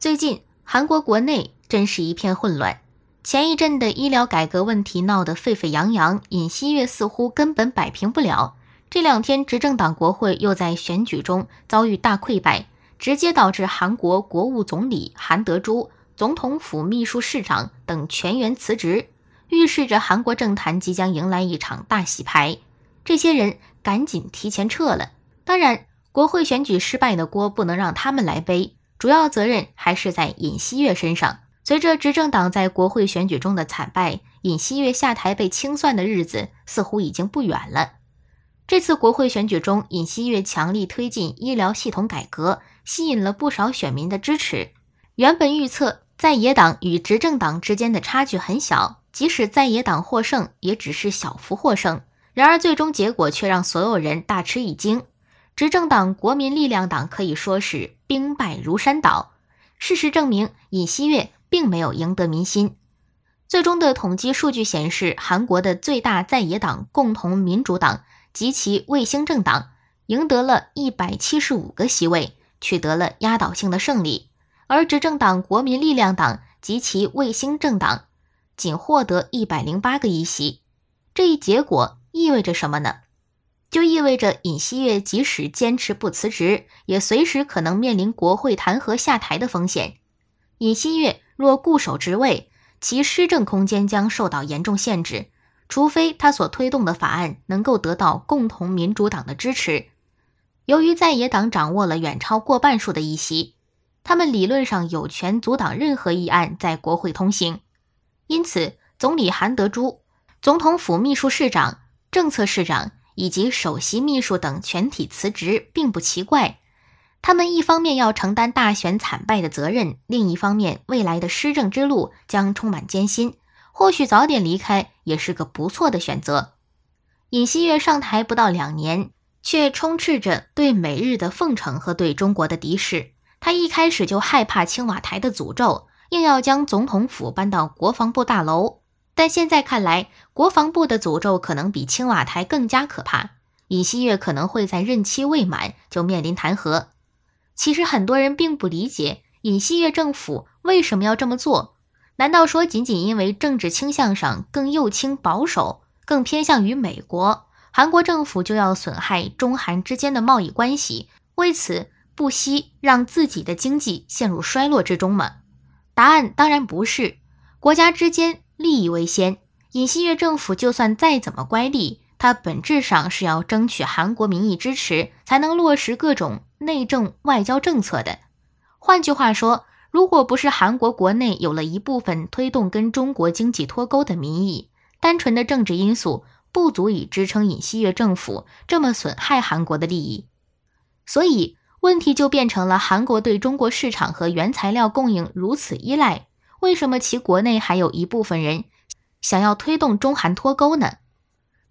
最近韩国国内真是一片混乱，前一阵的医疗改革问题闹得沸沸扬扬，尹锡悦似乎根本摆平不了。这两天执政党国会又在选举中遭遇大溃败，直接导致韩国国务总理韩德洙、总统府秘书室长等全员辞职，预示着韩国政坛即将迎来一场大洗牌。这些人赶紧提前撤了，当然，国会选举失败的锅不能让他们来背。主要责任还是在尹锡悦身上。随着执政党在国会选举中的惨败，尹锡悦下台被清算的日子似乎已经不远了。这次国会选举中，尹锡悦强力推进医疗系统改革，吸引了不少选民的支持。原本预测在野党与执政党之间的差距很小，即使在野党获胜，也只是小幅获胜。然而，最终结果却让所有人大吃一惊。执政党国民力量党可以说是兵败如山倒。事实证明，尹锡悦并没有赢得民心。最终的统计数据显示，韩国的最大在野党共同民主党及其卫星政党赢得了一百七十五个席位，取得了压倒性的胜利；而执政党国民力量党及其卫星政党仅获得一百零八个席这一结果意味着什么呢？就意味着尹锡悦即使坚持不辞职，也随时可能面临国会弹劾下台的风险。尹锡悦若固守职位，其施政空间将受到严重限制，除非他所推动的法案能够得到共同民主党的支持。由于在野党掌握了远超过半数的议席，他们理论上有权阻挡任何议案在国会通行。因此，总理韩德洙、总统府秘书室长、政策室长。以及首席秘书等全体辞职并不奇怪，他们一方面要承担大选惨败的责任，另一方面未来的施政之路将充满艰辛，或许早点离开也是个不错的选择。尹锡悦上台不到两年，却充斥着对美日的奉承和对中国的敌视，他一开始就害怕青瓦台的诅咒，硬要将总统府搬到国防部大楼。但现在看来，国防部的诅咒可能比青瓦台更加可怕。尹锡悦可能会在任期未满就面临弹劾。其实很多人并不理解尹锡悦政府为什么要这么做。难道说仅仅因为政治倾向上更右倾保守，更偏向于美国，韩国政府就要损害中韩之间的贸易关系，为此不惜让自己的经济陷入衰落之中吗？答案当然不是。国家之间。利益为先，尹锡悦政府就算再怎么乖戾，他本质上是要争取韩国民意支持，才能落实各种内政外交政策的。换句话说，如果不是韩国国内有了一部分推动跟中国经济脱钩的民意，单纯的政治因素不足以支撑尹锡悦政府这么损害韩国的利益。所以问题就变成了韩国对中国市场和原材料供应如此依赖。为什么其国内还有一部分人想要推动中韩脱钩呢？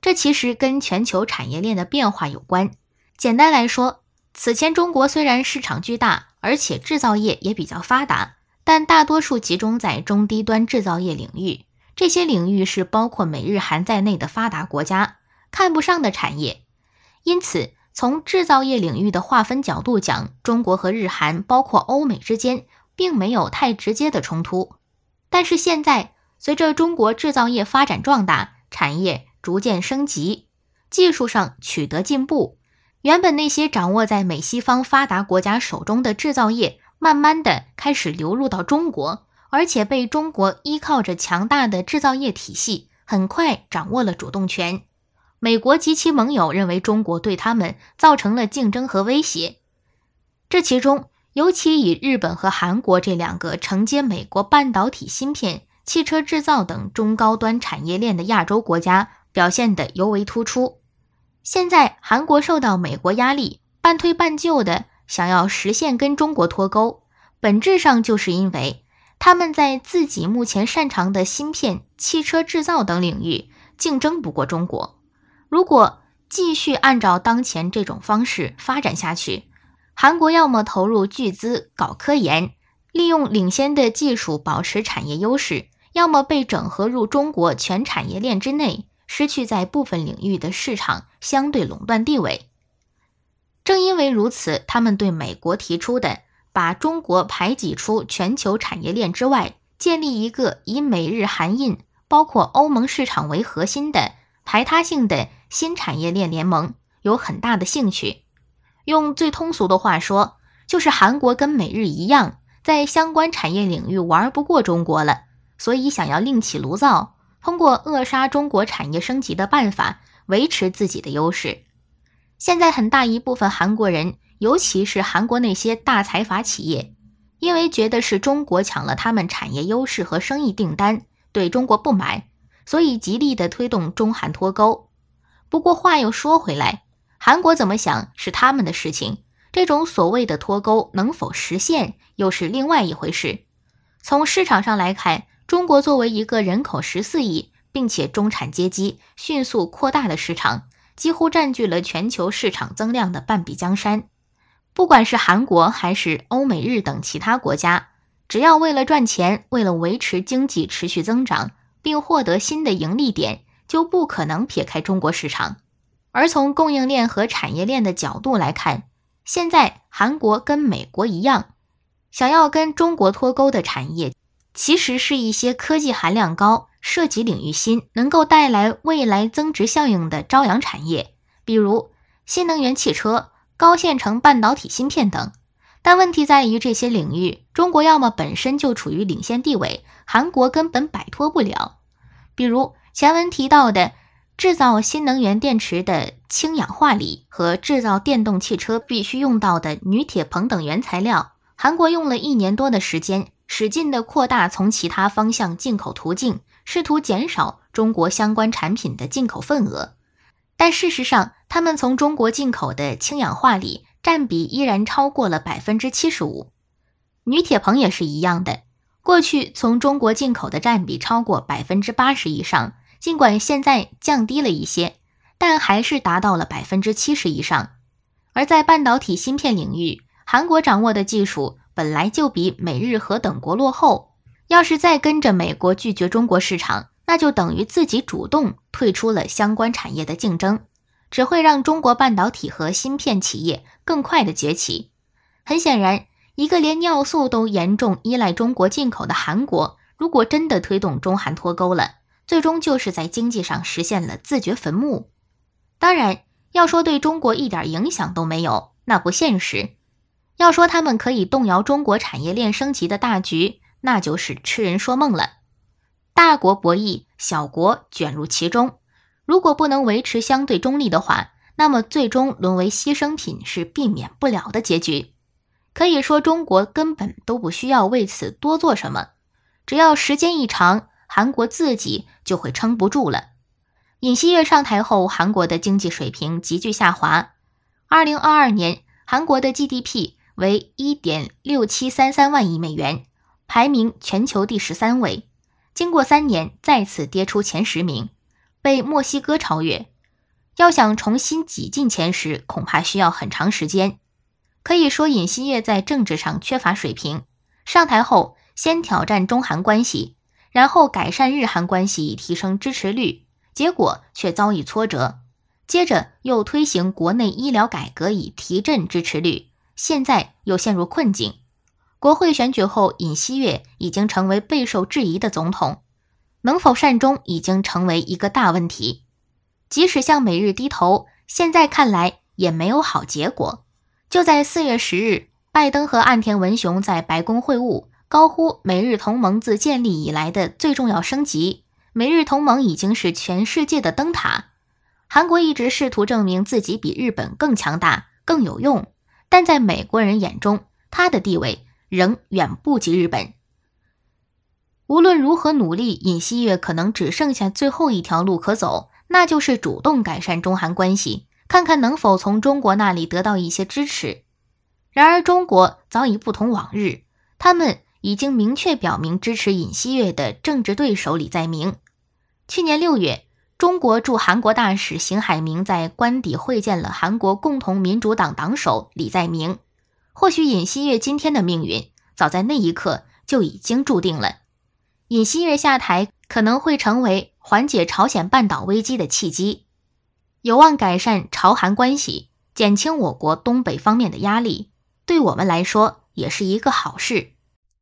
这其实跟全球产业链的变化有关。简单来说，此前中国虽然市场巨大，而且制造业也比较发达，但大多数集中在中低端制造业领域。这些领域是包括美日韩在内的发达国家看不上的产业。因此，从制造业领域的划分角度讲，中国和日韩，包括欧美之间。并没有太直接的冲突，但是现在随着中国制造业发展壮大，产业逐渐升级，技术上取得进步，原本那些掌握在美西方发达国家手中的制造业，慢慢的开始流入到中国，而且被中国依靠着强大的制造业体系，很快掌握了主动权。美国及其盟友认为中国对他们造成了竞争和威胁，这其中。尤其以日本和韩国这两个承接美国半导体芯片、汽车制造等中高端产业链的亚洲国家表现得尤为突出。现在，韩国受到美国压力，半推半就的想要实现跟中国脱钩，本质上就是因为他们在自己目前擅长的芯片、汽车制造等领域竞争不过中国。如果继续按照当前这种方式发展下去，韩国要么投入巨资搞科研，利用领先的技术保持产业优势；要么被整合入中国全产业链之内，失去在部分领域的市场相对垄断地位。正因为如此，他们对美国提出的把中国排挤出全球产业链之外，建立一个以美日韩印包括欧盟市场为核心的排他性的新产业链联盟，有很大的兴趣。用最通俗的话说，就是韩国跟美日一样，在相关产业领域玩不过中国了，所以想要另起炉灶，通过扼杀中国产业升级的办法维持自己的优势。现在很大一部分韩国人，尤其是韩国那些大财阀企业，因为觉得是中国抢了他们产业优势和生意订单，对中国不满，所以极力的推动中韩脱钩。不过话又说回来。韩国怎么想是他们的事情，这种所谓的脱钩能否实现又是另外一回事。从市场上来看，中国作为一个人口十四亿并且中产阶级迅速扩大的市场，几乎占据了全球市场增量的半壁江山。不管是韩国还是欧美日等其他国家，只要为了赚钱、为了维持经济持续增长并获得新的盈利点，就不可能撇开中国市场。而从供应链和产业链的角度来看，现在韩国跟美国一样，想要跟中国脱钩的产业，其实是一些科技含量高、涉及领域新、能够带来未来增值效应的朝阳产业，比如新能源汽车、高线程半导体芯片等。但问题在于，这些领域中国要么本身就处于领先地位，韩国根本摆脱不了。比如前文提到的。制造新能源电池的氢氧化锂和制造电动汽车必须用到的铝、铁、硼等原材料，韩国用了一年多的时间，使劲地扩大从其他方向进口途径，试图减少中国相关产品的进口份额。但事实上，他们从中国进口的氢氧化锂占比依然超过了百分之七十五，铝、铁、硼也是一样的，过去从中国进口的占比超过百分之八十以上。尽管现在降低了一些，但还是达到了百分之七十以上。而在半导体芯片领域，韩国掌握的技术本来就比美日和等国落后。要是再跟着美国拒绝中国市场，那就等于自己主动退出了相关产业的竞争，只会让中国半导体和芯片企业更快的崛起。很显然，一个连尿素都严重依赖中国进口的韩国，如果真的推动中韩脱钩了，最终就是在经济上实现了自掘坟墓。当然，要说对中国一点影响都没有，那不现实；要说他们可以动摇中国产业链升级的大局，那就是痴人说梦了。大国博弈，小国卷入其中，如果不能维持相对中立的话，那么最终沦为牺牲品是避免不了的结局。可以说，中国根本都不需要为此多做什么，只要时间一长。韩国自己就会撑不住了。尹锡悦上台后，韩国的经济水平急剧下滑。二零二二年，韩国的 GDP 为一点六七三三万亿美元，排名全球第十三位。经过三年，再次跌出前十名，被墨西哥超越。要想重新挤进前十，恐怕需要很长时间。可以说，尹锡悦在政治上缺乏水平。上台后，先挑战中韩关系。然后改善日韩关系以提升支持率，结果却遭遇挫折。接着又推行国内医疗改革以提振支持率，现在又陷入困境。国会选举后，尹锡悦已经成为备受质疑的总统，能否善终已经成为一个大问题。即使向美日低头，现在看来也没有好结果。就在四月十日，拜登和岸田文雄在白宫会晤。高呼美日同盟自建立以来的最重要升级。美日同盟已经是全世界的灯塔。韩国一直试图证明自己比日本更强大、更有用，但在美国人眼中，他的地位仍远不及日本。无论如何努力，尹锡悦可能只剩下最后一条路可走，那就是主动改善中韩关系，看看能否从中国那里得到一些支持。然而，中国早已不同往日，他们。已经明确表明支持尹锡悦的政治对手李在明。去年六月，中国驻韩国大使邢海明在官邸会见了韩国共同民主党党首李在明。或许尹锡悦今天的命运，早在那一刻就已经注定了。尹锡悦下台可能会成为缓解朝鲜半岛危机的契机，有望改善朝韩关系，减轻我国东北方面的压力，对我们来说也是一个好事。